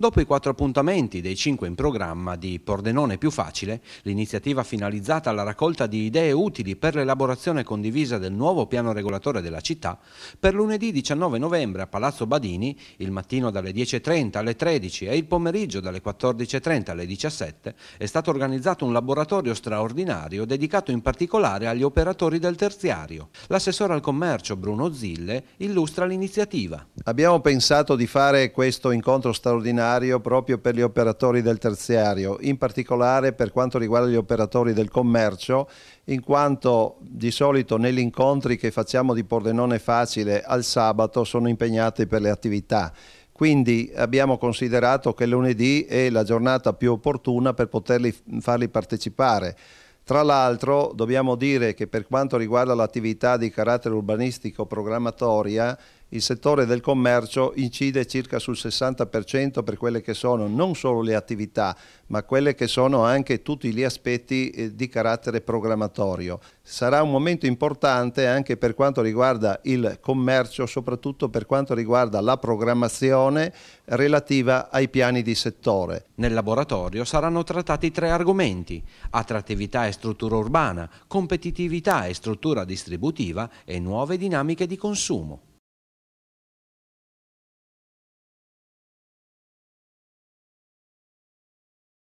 Dopo i quattro appuntamenti dei cinque in programma di Pordenone più facile, l'iniziativa finalizzata alla raccolta di idee utili per l'elaborazione condivisa del nuovo piano regolatore della città, per lunedì 19 novembre a Palazzo Badini, il mattino dalle 10.30 alle 13 e il pomeriggio dalle 14.30 alle 17, è stato organizzato un laboratorio straordinario dedicato in particolare agli operatori del terziario. L'assessore al commercio Bruno Zille illustra l'iniziativa. Abbiamo pensato di fare questo incontro straordinario proprio per gli operatori del terziario, in particolare per quanto riguarda gli operatori del commercio, in quanto di solito negli incontri che facciamo di Pordenone Facile al sabato sono impegnati per le attività. Quindi abbiamo considerato che lunedì è la giornata più opportuna per poterli farli partecipare. Tra l'altro dobbiamo dire che per quanto riguarda l'attività di carattere urbanistico programmatoria il settore del commercio incide circa sul 60% per quelle che sono non solo le attività, ma quelle che sono anche tutti gli aspetti eh, di carattere programmatorio. Sarà un momento importante anche per quanto riguarda il commercio, soprattutto per quanto riguarda la programmazione relativa ai piani di settore. Nel laboratorio saranno trattati tre argomenti, attrattività e struttura urbana, competitività e struttura distributiva e nuove dinamiche di consumo.